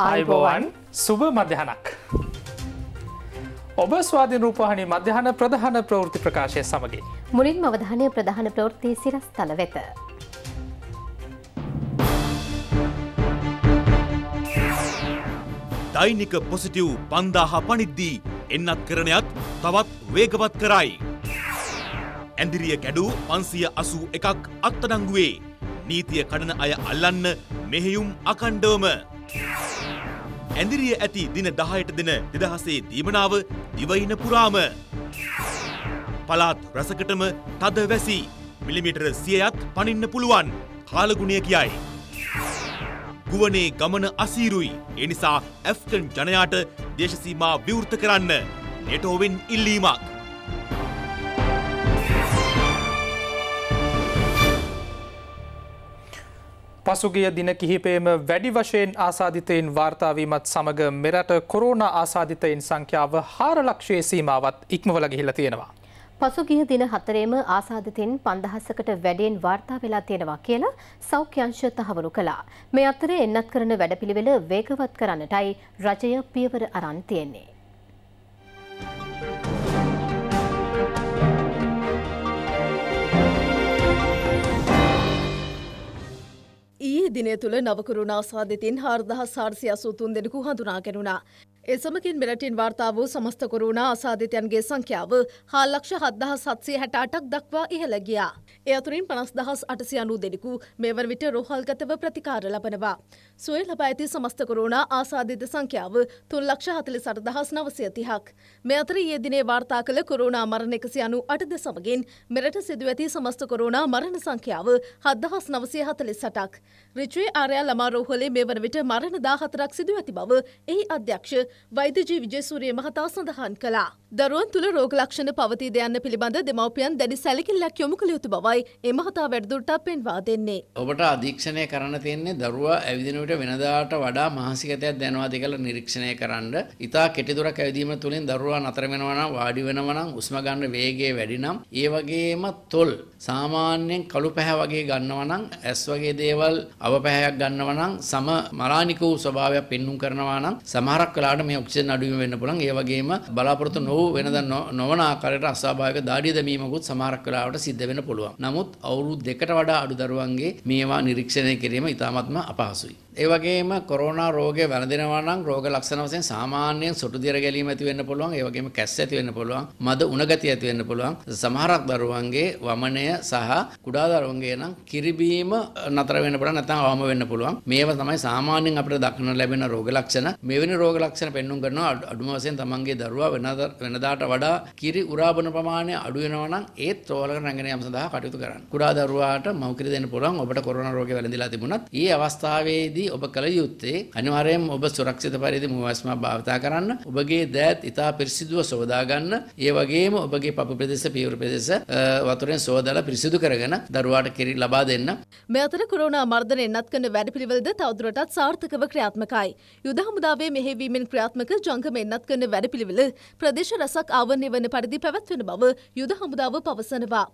අයිබෝවන් සුභ මධ්‍යහනක්. ඔබ ස්වාධීන රූපහනි මධ්‍යහන ප්‍රධාන ප්‍රවෘති ප්‍රකාශය සමගින්. මුලින් අවධානය ප්‍රධාන ප්‍රවෘත්තිය සිරස් තල වෙත. දෛනික පොසිටව් පන්දාහ පනිද්දී එන්නත් කරණයක් තවත් වේගවත් කරයි. ඇදිරිය කැඩූ පන්සිය අසූ එකක් අත්තඩංගුවේ නීතිය කඩන අය අල්ලන්න මෙහෙයුම් අකණ්ඩෝම. Yeah. ඇඳිරිය ඇති දින 10ට දෙන 2000 දීමනාව දිවයින පුරාම පළාත් රසකටම තද වැසි මිලිමීටර 100ක් පනින්න පුළුවන් කාලගුණය කියයි. ගුවනේ ගමන අසීරුයි. ඒ නිසා ඇෆ්ගන් ජනයාට දේශ සීමා විවෘත කරන්න නෙටෝවෙන් ඉල්ලීමක්. පසුගිය දින කිහිපේම වැඩි වශයෙන් ආසාධිතයෙන් වාර්තාාවීමත් සමඟ මෙරට කොරෝණ ආසාධිතයෙන් සංඛ්‍යාව හාර ලක්ෂයේ සීමාවත් ඉක්මවල ගිහිල තියෙනවා. පසුගිය දින හතරේම ආසාධිතයෙන් පන්දහසකට වැඩෙන් වාර්තා වෙලා තියෙනවා කියලා සෞඛ්‍යංශ තහවුරු කළා. මේ අතරේ එන්නත් කරන වැඩපිළිවෙල වේගවත් කරන්නටයි රජය පියවර අරන් තියෙන්නේ. දිනය තුළ නවකරුණා සාධතින් හාර්දහ සාර්සිය අසුතුන් දෙෙනෙකු හඳුනා ගැනුණා එසමකින් බෙලටින් වාර්තා වූ සමස්ත කොරුණා අසාධිතයන්ගේ සංඛ්‍යාව හා ලක්ෂ හත්දහ සත්සේ හැට අටක් දක්වා ඉහළ ගියා. එ අතුරින් පනස් දහස් අටසි අනු දෙනෙකු මේ වන විට රෝහල්ගතව ප්‍රතිකාර ලබනවා. සුවල් ලබ ඇති සමස්ත කොරුණා ආසාධිත සංඛ්‍යාව තුන් ලක්ෂ හතලි සට දහස් නවසයතිහක්. මෙ අතර ඒදිනේ වාර්තා කළ කොරුණා මරණ එකසි අනු අටද සමගින් මෙරට සිදුව ඇති සමස්ත කොරුණා මරණ සංඛ්‍යාව හත්දහස් නවසය හතලි සටක්. රිචුවේ ආරයා ළමා රෝහලේ මේ වන විට මරණ දාහතරක් සිදුව ඇති බව එහි අධ්‍යක්ෂ වෛද්‍ය විජයසූරිය මහතා සඳහන් කළා. දරුවන් තුළ රෝග ලක්ෂණ පවතී දයන්න පිළිබඳ දෙමව්පියන් දැඩි සැලකිල්ලක් යොමු කළ යුතු බවයි ඒ මහතා වැඩිදුරටත් පෙන්වා දෙන්නේ. ඔබට අධීක්ෂණය කරන්න තියෙන්නේ දරුවා ඇවිදින විට වෙනදාට වඩා මානසිකතයක් දැනවාද කියලා නිරීක්ෂණය කරන්න. ඉතා කෙටි දුරක් ඇවිදීම තුළින් දරුවා නතර වෙනවා නම් වාඩි වෙනවා නම් උස්ම ගන්න වේගය වැඩි නම් ඒ වගේම තොල් සාමාන්‍යයෙන් කළු පැහැ වගේ ගන්නවා නම් ඇස් වගේ දේවල් අවපැහැයක් ගන්නවා නම් සම මලානික වූ ස්වභාවයක් පෙන්눔 කරනවා නම් සමහරක් වෙලාවට එයාට මේ ඔක්සිජන් අඩුවීම වෙන්න පුළුවන්. ඒ වගේම බලාපොරොත්තු නොවු වෙනද නොවන ආකාරයට අස්වාභාවික දාඩිය දැමීමකුත් සමහරක් වෙලාවට සිද්ධ වෙන්න පුළුවන්. නමුත් අවුරුදු දෙකට වඩා අඩු දරුවන්ගේ මේවා නිරීක්ෂණය කිරීම ඉතාමත්ම අපහසුයි. ඒ වගේම කොරෝනා රෝගය වැළඳෙනවා නම් රෝග ලක්ෂණ වශයෙන් සාමාන්‍යයෙන් සොටු දිර ගැලීම ඇති වෙන්න පුළුවන්. ඒ වගේම කැස්ස ඇති වෙන්න පුළුවන්. මද උණ ගතිය ඇති වෙන්න පුළුවන්. සමහරක් දරුවන්ගේ වමනය සහ කුඩා දරුවන්ගේ නම් කිරිබීම නතර වෙන්න පුළුවන් නැත්නම් අවම වෙන්න පුළුවන්. මේවා තමයි සාමාන්‍යයෙන් අපිට දක්නට ලැබෙන රෝග ලක්ෂණ. මෙවැනි රෝග ලක්ෂණ නිරීක්ෂණ පෙන්눔 කරනවා අඩුම වශයෙන් තමන්ගේ දරුවා වෙනදාට වඩා කිරි උරාබන ප්‍රමාණය අඩු වෙනවා නම් ඒත් රෝලක රැගෙන යාම සඳහා කටයුතු කරන්න. කුඩා දරුවාට මව්කිරි දෙන්න පුළුවන් ඔබට කොරෝනා රෝගේ වැළඳිලා තිබුණත් ඒ අවස්ථාවේදී ඔබ කළ යුත්තේ අනිවාර්යයෙන් ඔබ සුරක්ෂිත පරිදි මුවස්මා භාවිතා කරන්න ඔබගේ දෑත් ඉතා පිරිසිදුව සෝදා ගන්න ඒ වගේම ඔබගේ පපු ප්‍රදේශ පියවර ප්‍රදේශ වතුරෙන් සෝදලා පිරිසිදු කරගෙන දරුවාට කිරි ලබා දෙන්න. මේ අතර කොරෝනා මර්ධනයෙන් නත් කරන වැඩපිළිවෙලද තවදුරටත් සාර්ථකව ක්‍රියාත්මකයි. යුද හමුදාවේ මෙහෙවීමෙන් ක්‍රියා ක්‍රියාත්මක ජංගම එන්නත් කරන වැඩපිළිවෙල ප්‍රදේශ රසක් ආවරණය වන පරිදි පැවැත්වෙන බව යුද හමුදාව පවසනවා.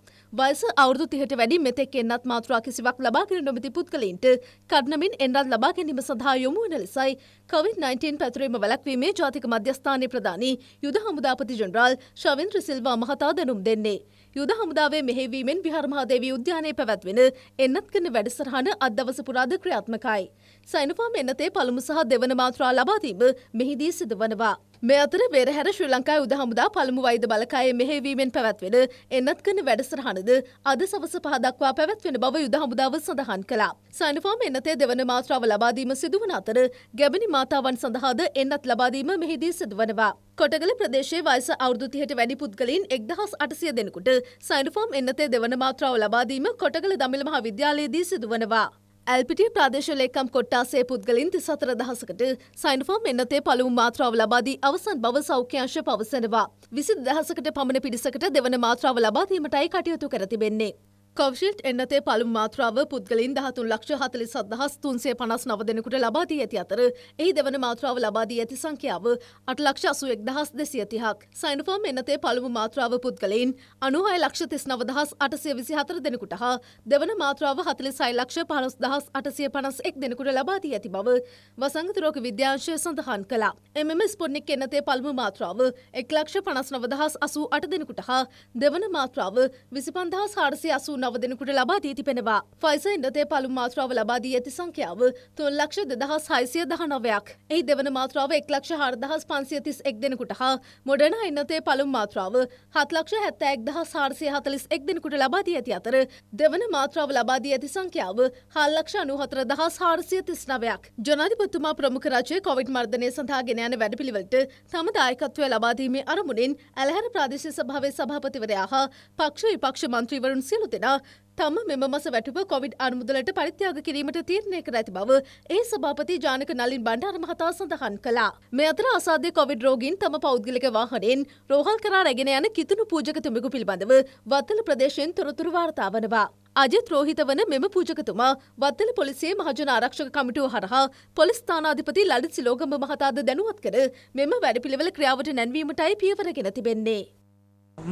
වයස අවුරුදු තිහට වැඩි මෙතෙක් එන්නත් මාත්‍රා කිසිවක් ලබාගෙන නොමැති පුද්ගලයින්ට කඩනමින් එන්නත් ලබා ගැනීම සඳහා යොමු වන ලෙසයි COVID-19 පැතුරීම වැළැක්වීමේ ජාතික මධ්‍යස්ථානයේ ප්‍රධානී යුද හමුදාපති ජනරාල් ශවින්ද්‍ර සිල්වා මහතා දැනුම් දෙන්නේ. යුද හමුදාවේ මෙහෙවීමෙන් විහාර මහදේවී උද්‍යානයේ පැවැත්වෙන එන්නත් කරන වැඩසටහන අදවස පුරාද ක්‍රියාත්මකයි. සයිනෆාම් එන්නතේ පළමු සහ දෙවන මාත්‍රා ලබාදීම මෙහිදී සිදුවනවා. මේ අතර වෙරහැර ශ්‍රී ලංකායි උද හමුදා පළමු වෛද බලකායේ මෙහෙවීමෙන් පැවැත්වෙන එන්නත් කන වැඩසටහනද අද සවස පහදක්වා පැවැත්වෙන බව යුද හමුදාව සඳහන් කළා. සයිනෆාම් එන්නතේ දෙවන මාත්‍රාව ලබාදීම සිදුවන අතර ගැබිනි මාතාවන් සඳහාද එන්නත් ලබාදීම මෙහිදී සිදුවනවා. කොටගල ප්‍රදේශයේ වයස අවුරුදු 30ට වැඩි පුද්ගලයින් 1800 දෙනෙකුට සයිනෆාම් එන්නතේ දෙවන මාත්‍රාව ලබාදීම කොටගල දමිළ මහා විද්‍යාලයේදී සිදුවනවා. ඇල්පිටිය ප්‍රදේශ ලේකම් කොට්ටාසේ පුද්ගලින් තිසතර දහසකට සයින්ෆෝම් එන්නතේ පළමු මාත්‍රාව ලබාදී අවසන් බව සෞඛ්‍යංශ පවසනවා. විසි දහසකට පමණ පිරිසකට දෙවන මාත්‍රාව ලබාදීමටයි කටයුතු කර තිබෙන්නේ. කවශිල්ට් එන්නතේ පළමු මාත්‍රාව පුද්ගලින් දහතුන් ලක්ෂ හතලිස් සදහස් තුන්සේ පනස් නව දෙනෙකුට ලබාදී ඇති අතර එහි දෙවන මාත්‍රාව ලබාදී ඇති සංඛ්‍යාව අට ලක්ෂ අසුවෙක් දහස් දෙසියතිහක් සයිනෆෝම් එන්නතේ පළමු මාත්‍රාව පුද්ගලයින් අනුහය ලක්ෂ තිස් නවදහස් අටසය විසි හතර දෙනෙකුට හා දෙවන මාත්‍රාව හතලි සයි ලක්ෂ පනස් දහස් අටසය පනස් එක් දෙනෙකුට ලබාදී ඇති බව වසංගතරෝක විද්‍යාංශය සඳහන් කළා එමම ස්පොර්ණික් එන්නතේ පළමු මාත්‍රාව එක් ලක්ෂ පනස් නවදහස් අසූ අට දෙනෙකුට හා දෙවන මාත්‍රාව විසි පන්දහස් හාරසය අසූ නව දෙනෙකුට ලබා දී තිබෙනවා. ෆයිසර් ඉන්දතේ පළමු මාත්‍රාව ලබා දී ඇති සංඛ්‍යාව 3,2619ක්. එහි දෙවන මාත්‍රාව 1,04,531 දෙනෙකුට හා මොඩර්නා ඉන්දතේ පළමු මාත්‍රාව 7,71,441 දෙනෙකුට ලබා දී ඇති අතර දෙවන මාත්‍රාව ලබා දී ඇති සංඛ්‍යාව 4,94,439ක්. ජනාධිපතිතුමා ප්‍රමුඛ රජයේ කොවිඩ් මර්ධනය සඳහා ගෙන යන වැඩපිළිවෙලට තම දායකත්වය ලබා දීමේ අරමුණින් ඇලහැර ප්‍රාදේශීය සභාවේ සභාපතිවරයා හා පක්ෂ විපක්ෂ මන්ත්‍රීවරුන් සියලු දෙනා නිසා තම මෙම මස වැටුව කොවිඩ් අනුමුදලට පරිත්‍යාග කිරීමට තීරණය කර ඇති බව ඒ සභාපති ජානක නලින් බණ්ඩාර මහතා සඳහන් කළා. මේ අතර අසාධ්‍ය කොවිඩ් රෝගීන් තම පෞද්ගලික වාහනයෙන් රෝහල් කරා රැගෙන යන කිතුණු පූජකතුමෙකු පිළිබඳව වත්තල ප්‍රදේශයෙන් තොරතුරු වාර්තා වනවා. අජිත් රෝහිත වන මෙම පූජකතුමා වත්තල පොලිසියේ මහජන ආරක්ෂක කමිටුව හරහා පොලිස් ස්ථානාධිපති ලලිත් සිලෝගම මහතාද දැනුවත් කර මෙම වැඩපිළිවෙල ක්‍රියාවට නැන්වීමටයි පියවර ගෙන තිබෙන්නේ.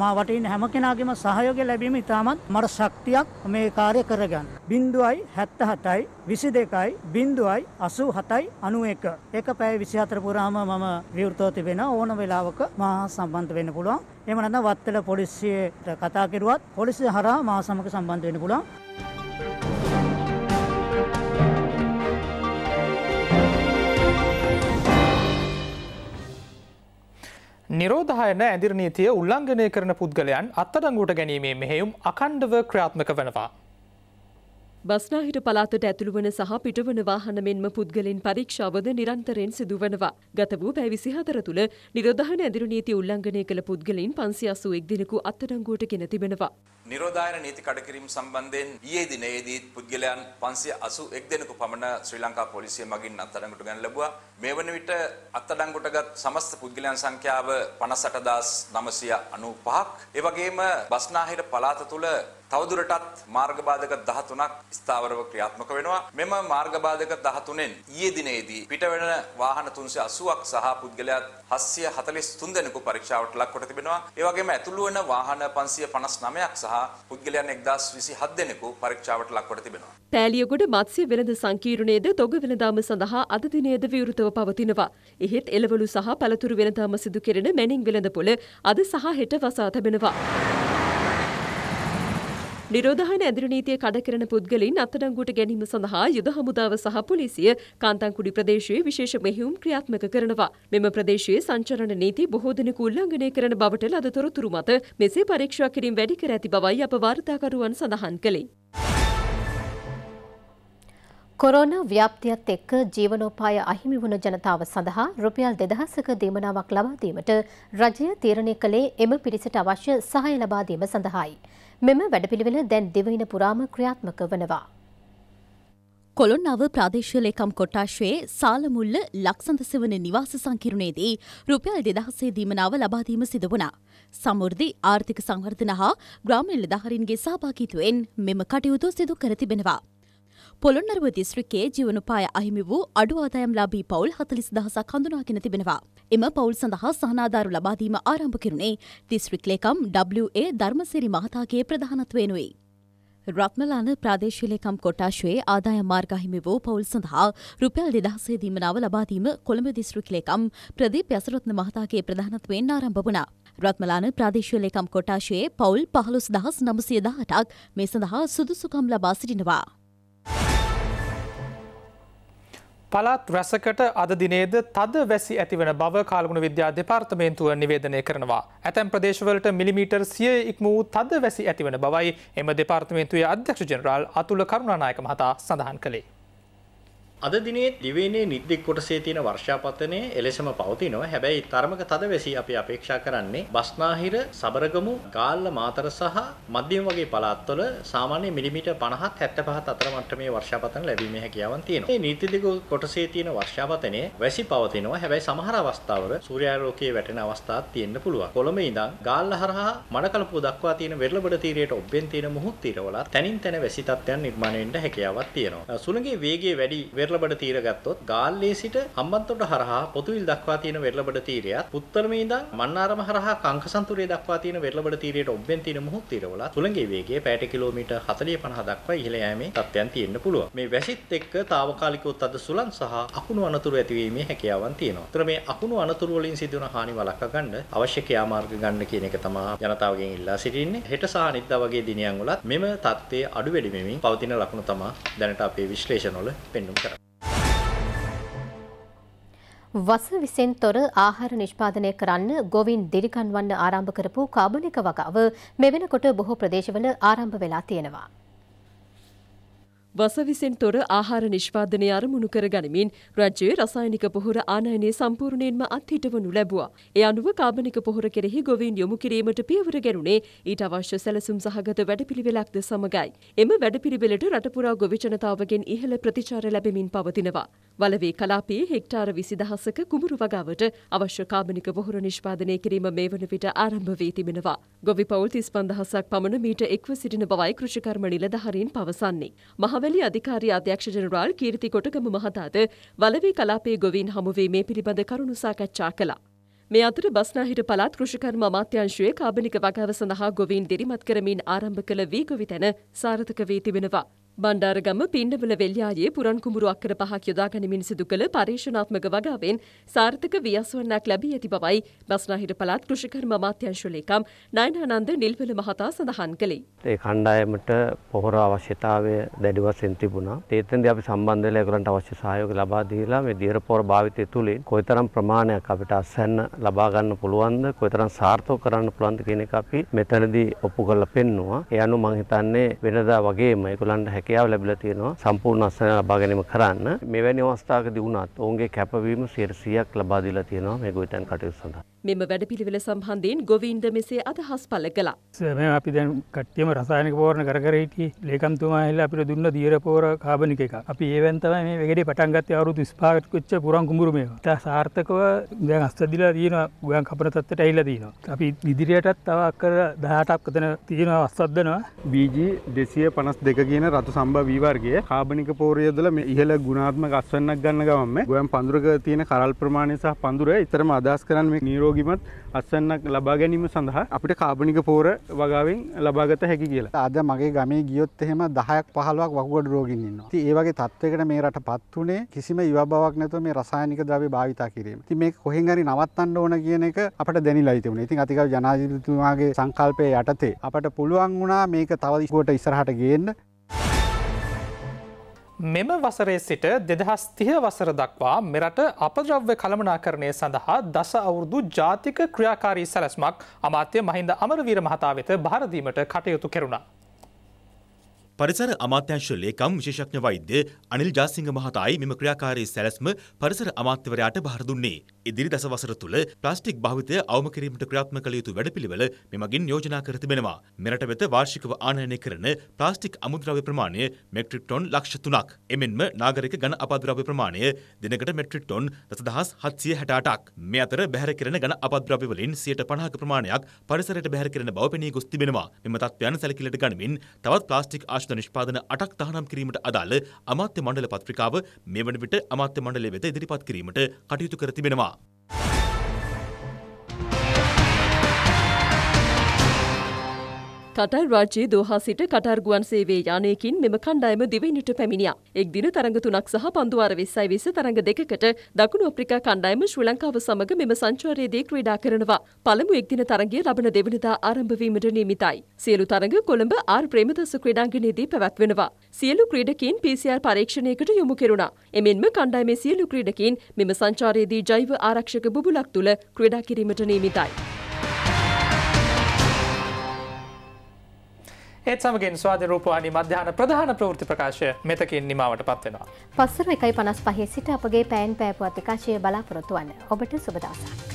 මා වටින් හැම කෙනාගේම සහයෝගය ලැබීම ඉතාමත් මර ශක්තියක් මේ කාර්ය කරගන්න. බින්දුවයි 77යි 22යි බින්දුවයි 87යි 91. ඒක පැය 24 පුරාම මම විවෘතව තිබෙන ඕන වෙලාවක මා සම්බන්ධ වෙන්න පුළුවන්. එහෙම නැත්නම් වත්තල පොලිසියට කතා කරුවත් පොලිසිය හරහා මා සමග සම්බන්ධ වෙන්න පුළුවන්. නිරෝධහයන ඇදිර නීතිය උල්ලංඝනය කරන පුද්ගලයන් අත්තඩංගුට ගැනීමේ මෙහෙයුම් අකණ්ඩව ක්‍රියාත්මක වනවා. බස්නාහිට පලාතට ඇතුළුවන සහ පිටවන වාහන මෙන්ම පුද්ගලින් පරීක්ෂාවද නිරන්තරයෙන් සිදුවනවා. ගත වූ පැ විසිහතර තුළ නිරෝධහන ඇදිරු නීති උල්ලංඝනය කළ පුද්ගලින් පන්සිි අසුවෙක් දිනකු අත්තඩංගුවට ගෙන තිබෙනවා. නිරෝධායන නීති කඩකිරීම සම්බන්ධයෙන් ඊයේ දිනයේදී පුද්ගලයන් 581 දෙනෙකු පමණ ශ්‍රී ලංකා පොලිසිය මගින් අත්අඩංගුවට ගන්න ලැබුවා. මේ වන විට අත්අඩංගුවටගත් සමස්ත පුද්ගලයන් සංඛ්‍යාව 58995ක්. ඒ වගේම බස්නාහිර පළාත තුළ තවදුරටත් මාර්ගබාධක 13ක් ස්ථාවරව ක්‍රියාත්මක වෙනවා. මෙම මාර්ගබාධක 13න් ඊයේ දිනේදී පිටවෙන වාහන 380ක් සහ පුද්ගලයා 743 දෙනෙකු පරීක්ෂාවට ලක් කොට තිබෙනවා. ඒ වගේම ඇතුළු වන වාහන 559ක් සහ සහ පුද්ගලයන් 1027 දෙනෙකු පරීක්ෂාවට ලක්කොට තිබෙනවා. පෑලියගොඩ මත්ස්‍ය වෙළඳ සංකීර්ණයේද තොග වෙළඳාම සඳහා අද දිනයේද විවෘතව පවතිනවා. එහෙත් එළවලු සහ පළතුරු වෙළඳාම සිදු කෙරෙන මැනින් වෙළඳපොළ අද සහ හෙට වසා තිබෙනවා. නිරෝධහන ඇදිරි නීතිය කඩකිරන පුද්ගලයින් අත්අඩංගුවට ගැනීම සඳහා යුද හමුදාව සහ පොලිසිය කාන්තාන්කුඩි ප්‍රදේශයේ විශේෂ මෙහෙයුම් ක්‍රියාත්මක කරනවා. මෙම ප්‍රදේශයේ සංචරණ නීති බොහෝ දෙනෙකු උල්ලංඝනය කරන බවට ලද තොරතුරු මත මෙසේ පරීක්ෂා කිරීම වැඩි කර ඇති බවයි අප වාර්තාකරුවන් සඳහන් කළේ. කොරෝනා ව්‍යාප්තියත් එක්ක ජීවනෝපාය අහිමි වුණ ජනතාව සඳහා රුපියල් දෙදහසක දේමනාවක් ලබා දීමට රජය තීරණය කළේ එම පිරිසට අවශ්‍ය සහාය ලබා දීම සඳහායි. මෙම වැඩපිළිවෙල දැන් දෙවයින පුරාම ක්‍රියාත්මක වනවා. කොළොන්නව ප්‍රාදේශලේකම් කොට්ටාශ්වයේ සාලමුල්ල ලක්සඳසවන නිවාස සංකිරුණේදී රුපියල් දෙදහසේ දීමනාව ලබාදීම සිද වුණා. සමෘද්ධි ආර්ථික සංවර්ධන හා ග්‍රාමීණ ලෙදහරින්ගේ සහභාගීත්වයෙන් මෙම කටයුතු සිදු කර තිබෙනවා. පොළොන්නරුව දිස්ත්‍රික්කයේ ජීවනුපාය අහිමි වූ අඩු ආදායම්ලාභී පවුල් හතලිස් දහසක් හඳුනාගෙන තිබෙනවා. එම පවුල් සඳහා සහනාධාරු ලබාදීම ආරම්භ කෙරුණේ දිස්ත්‍රික් ලේකම් WA ධර්මසිරි මහතාගේ ප්‍රධානත්වයෙනුයි. රත්මලාන ප්‍රදේශලේකම් කොටාශයේ ආදාය මාර්ගහිමි වූ පවුල් සඳහා රුපියල් දෙදහසේ දීමනාව ලබාදීම කොළඹ දිස්ත්‍රික් ලේකම් ප්‍රදීප් යසරත්න මහතාගේ ප්‍රධානත්වයෙන් ආරම්භ වුණා. රත්මලාන ප්‍රදේශලේකම් කොටාශයේ පවුල් පහළොස් දහස් නමසය දහටක් මේ සඳහා සුදුසුකම් ලබා සිටිනවා. පළත් රැසකට අද දිනේද තද වැසි ඇතිවන බව කාලගුණ විද්‍යා දෙපාර්තමේන්තුව නිවේදනය කරනවා. ඇතැම් ප්‍රදේශවලට මිලිමීටර් සිය ඉක්ම වූ තද වැසි ඇතිවන බවයි එම දෙපාර්තමේන්තුවේ අධ්‍යක්ෂ ජනරාල් අතුල කරුණානායක මහතා සඳහන් කළේ. අද දිනේ දිවයිනේ නිද්දෙක් කොටසේ තියෙන වර්ෂාපතනය එලෙසම පවතිනවා. හැබැයි තරමක තදවැසි අපි අපේක්ෂා කරන්නේ බස්නාහිර, සබරගමු, ගාල්ල මාතර සහ මධ්‍යම වගේ පළාත්වල සාමාන්‍ය මිලිමීටර් 50ත් 75ත් අතර මට්ටමේ වර්ෂාපතන ලැබීමේ හැකියාවන් තියෙනවා. මේ නිද්දෙක කොටසේ තියෙන වර්ෂාපතනය වැසි පවතිනවා. හැබැයි සමහර අවස්ථාවල සූර්යාරෝකයේ වැටෙන අවස්ථාත් තියෙන්න පුළුවන්. කොළඹ ඉඳන් ගාල්ල හරහා මඩකලපුව දක්වා තියෙන වෙරළබඩ තීරයට ඔබ්බෙන් තියෙන මුහුත් තීරවල තනින් තන වැසි තත්ත්වයන් නිර්මාණය වෙන්න හැකියාවක් තියෙනවා. සුළඟේ වේගය වැඩි වෙරළ වෙරළබඩ තීර ගත්තොත් ගාල්ලේ සිට හම්බන්තොට හරහා පොතුවිල් දක්වා තියෙන වෙරළබඩ තීරයත් පුත්තලමේ ඉඳන් මන්නාරම හරහා කංකසන්තුරේ දක්වා තියෙන වෙරළබඩ තීරයට ඔබෙන් තියෙන මුහුත් තීරවල තුලංගේ වේගය පැයට කිලෝමීටර් 40 50 දක්වා ඉහළ යෑමේ තත්ත්වයන් තියෙන්න පුළුවන්. මේ වැසිත් එක්ක తాවකාලිකව තද සුළං සහ අකුණු අනතුරු ඇතිවීමේ හැකියාවන් තියෙනවා. ඒතර මේ අකුණු අනතුරු වලින් සිදුවන හානි වළක්වා ගන්න අවශ්‍ය ක්‍රියාමාර්ග ගන්න කියන එක තමයි ජනතාවගෙන් ඉල්ලා සිටින්නේ. හෙට සහ අනිද්දා වගේ දිනයන් වලත් මෙම தත්ත්වයේ අඩු වැඩි වෙමින් පවතින ලක්ෂණ තමයි දැනට අපේ විශ්ලේෂණවල පෙන්වුම් කරන්නේ. වස විසෙන් තොර ආහාර නිෂ්පාදනය කරන්න ගොවින් දිරිගන්වන්න ආරම්භ කරපු කාබනික වගාව මේ වෙනකොට බොහෝ ප්‍රදේශවල ආරම්භ වෙලා තියෙනවා. වස විසෙන් තොර ආහාර නිෂ්පාදනය අරමුණු කර ගනිමින් රජයේ රසායනික පොහොර ආනයනය සම්පූර්ණයෙන්ම අත්හිටවනු ලැබුවා. ඒ අනුව කාබනික පොහොර කෙරෙහි ගොවීන් යොමු කිරීමට පියවර ගැනුණේ ඊට අවශ්‍ය සැලසුම් සහගත වැඩපිළිවෙලක්ද සමගයි. එම වැඩපිළිවෙලට රටපුරා ගොවි ජනතාවගෙන් ඉහළ ප්‍රතිචාර ලැබෙමින් පවතිනවා. වලවේ කලාපයේ හෙක්ටාර විසිදහසක කුමරු වගාවට අවශ්‍ය කාබනික වොහොර නිෂ්පාදනය කිරීම මේ වන විට ආරම්භ වී තිබෙනවා. ගොවි පවුල් තිස්පන්දහසක් පමණ මීට එක්ව සිටින බවයි කෘෂිකර්ම නිලධහරින් පවසන්නේ. මහවැලි අධිකාරී අධ්‍යක්ෂ ජනරාල් කීර්ති කොටගම මහතාද වලවේ කලාපයේ ගොවීන් හමුවේ මේ පිළිබඳ කරුණු සාකච්ඡා කළා. මේ අතර බස්නාහිර පළාත් කෘෂිකර්ම අමාත්‍යංශයේ කාබනික වගාව සඳහා ගොවීන් දිරිමත් කරමින් ආරම්භ කළ වී ගොවිතැන සාර්ථක වී තිබෙනවා. බණ්ඩාරගම පින්නවල වෙල්යායේ පුරන් කුඹුරු අක්කර පහක් යොදා ගැනීමින් සිදු කළ පරීක්ෂණාත්මක වගාවෙන් සාර්ථක වියස්වන්නක් ලැබී ඇති බවයි බස්නාහිර පළාත් කෘෂිකර්ම අමාත්‍යංශ ලේකම් නයනානන්ද නිල්වල මහතා සඳහන් කළේ. ඒ කණ්ඩායමට පොහොර අවශ්‍යතාවය දැඩි වශයෙන් තිබුණා. ඒතෙන්දී අපි සම්බන්ධ වෙලා ඒගොල්ලන්ට අවශ්‍ය සහයෝග ලබා දීලා මේ දියර පොහොර භාවිතය තුලින් කොයිතරම් ප්‍රමාණයක් අපිට අස්වැන්න ලබා ගන්න පුළුවන්ද, කොයිතරම් සාර්ථක කරන්න පුළුවන්ද කියන එක අපි මෙතනදී ඔප්පු කරලා පෙන්නවා. ඒ අනුව මම හිතන්නේ වෙනදා වගේම ඒගොල්ලන්ට හැකියාව ලැබිලා තියෙනවා සම්පූර්ණ අස්වැන්න ලබා ගැනීම කරන්න. මෙවැනි අවස්ථාවකදී වුණත් ඔවුන්ගේ කැපවීම 100ක් ලබා දීලා තියෙනවා මේ ගොවිතැන් කටයුතු සඳහා. මෙම වැඩපිළිවෙල සම්බන්ධයෙන් ගොවීන්ද මෙසේ අදහස් පළ කළා. මේ අපි දැන් කට්ටියම රසායනික පෝරණ කර කර හිටියේ. ලේකම්තුමා ඇවිල්ලා අපිට දුන්න දියර පෝර කාබනික එක. අපි ඒවෙන් තමයි මේ වෙගෙඩේ පටන් ගත්තේ අවුරුදු 25කට කොච්ච පුරන් කුඹුරු මේවා. ඒක සාර්ථකව දැන් අස්තදිලා තියෙනවා. ගුවන් කපන තත්ත්වයට ඇවිල්ලා තියෙනවා. අපි ඉදිරියටත් තව අක්කර 18ක් අතර තියෙනවා අස්වද්දනවා. BG 252 කියන රතු සම්භව වීවර්ගයේ කාබනික පෝරය යොදලා මේ ඉහළ ගුණාත්මක අස්වැන්නක් ගන්න ගමන් මේ ගුවන් පඳුරක තියෙන කරල් ප්‍රමාණය සහ පඳුර ඊතරම අදහස් කරන්නේ මේ නිරෝගී උපයෝගිමත් අස්සන්නක් ලබා ගැනීම සඳහා අපිට කාබනික පෝර වගාවෙන් ලබාගත හැකි කියලා අද මගේ ගමේ ගියොත් එහෙම දහයක් පහලුවක් වකුගඩ රෝගින්න්නවා ති ඒවගේ තත්වකට මේ රට පත් වනේ කිසිම ඉවබවක් නැතුව මේ රසායනික ද්‍රව භාවිතා කිරීම ති මේ කොහෙන්ගරි නවත්තන්න ඕන කියන එක අපට දැනිලා හිතවුණ ඉතින් අතික ජනාජතුමාගේ සංකල්පය යටතේ අපට පුළුවන් වුණා මේක තවදිකුවට ඉස්සරහට ගේන්න මෙම වසරේ සිට දෙදහස් තිය වසර දක්වා මෙරට අපද්‍රව්‍ය කළමනාකරණය සඳහා දස අවුරුදු ජාතික ක්‍රියාකාරී සැලැස්මක් අමාත්‍ය මහින්ද අමරවීර මහතා වෙත භාරදීමට කටයුතු කෙරුණා. පරිසර අමාත්‍යංශ ලේකම් විශේෂඥ වෛද්‍ය අනිල් ජාසිංහ මහතායි මෙම ක්‍රියාකාරී සැලැස්ම පරිසර අමාත්‍යවරයාට බහර දුන්නේ. ඉදිරි දස වසර තුළ ප්ලාස්ටික් භාවිතය අවම කිරීමට ක්‍රියාත්මක කළ යුතු වැඩපිළිවෙල මෙමගින් යෝජනා කර තිබෙනවා. මෙරට වෙත වාර්ෂිකව ආනයනය කරන ප්ලාස්ටික් අමුද්‍රව්‍ය ප්‍රමාණය මෙට්‍රික් ටොන් ලක්ෂ තුනක්. එමෙන්ම නාගරික ඝන අපද්‍රව්‍ය ප්‍රමාණය දිනකට මෙට්‍රික් ටොන් දසදහස් හත්සිය හැට අටක්. මේ අතර බැහැර කරන ඝන අපද්‍රව්‍ය වලින් සියයට පණහක ප්‍රමාණයක් පරිසරයට බැහැර කරන බව පෙනී ගොස් තිබෙනවා. මෙම තත්ත්වයන් සැලකිලට ගනිමින් තවත් ප්ලාස්ටික් ආශ ප්‍රශ්න නිෂ්පාදන අටක් තහනම් කිරීමට අදාළ අමාත්‍ය මණ්ඩල පත්‍රිකාව මෙවන විට අමාත්‍ය මණ්ඩලය වෙත ඉදිරිපත් කිරීමට කටයුතු කර තිබෙනවා. කටර් රාජ්‍යයේ දෝහා සිට කටර් ගුවන් සේවයේ යානයකින් මෙම කණ්ඩායම දිවයිනට පැමිණියා. එක් දින තරඟ තුනක් සහ පන්දු අර 20යි 20 තරඟ දෙකකට දකුණු අප්‍රිකා කණ්ඩායම ශ්‍රී ලංකාව සමග මෙම සංචාරයේදී ක්‍රීඩා කරනවා. පළමු එක් දින තරඟය ලබන දෙවනිදා ආරම්භ වීමට නියමිතයි. සියලු තරඟ කොළඹ ආර් ප්‍රේමදාස ක්‍රීඩාංගණයේදී පැවැත්වෙනවා. සියලු ක්‍රීඩකීන් PCR පරීක්ෂණයකට යොමු කෙරුණා. එමෙන්ම කණ්ඩායමේ සියලු ක්‍රීඩකීන් මෙම සංචාරයේදී ජෛව ආරක්ෂක බුබුලක් තුල ක්‍රීඩා කිරීමට නියමිතයි. ඒත් සමගින් ස්වාධ රූපවානි මධ්‍යාන ප්‍රධාන ප්‍රෘති ප්‍රකාශය මෙතකින් නිමාවට පත්වෙනවා. පස්සර එකයි පනස් පහේ සිට අපගේ පෑන් පෑපුවත් විකාශය බලාපොරොත්තුවන්න ඔබට සුබදසක්.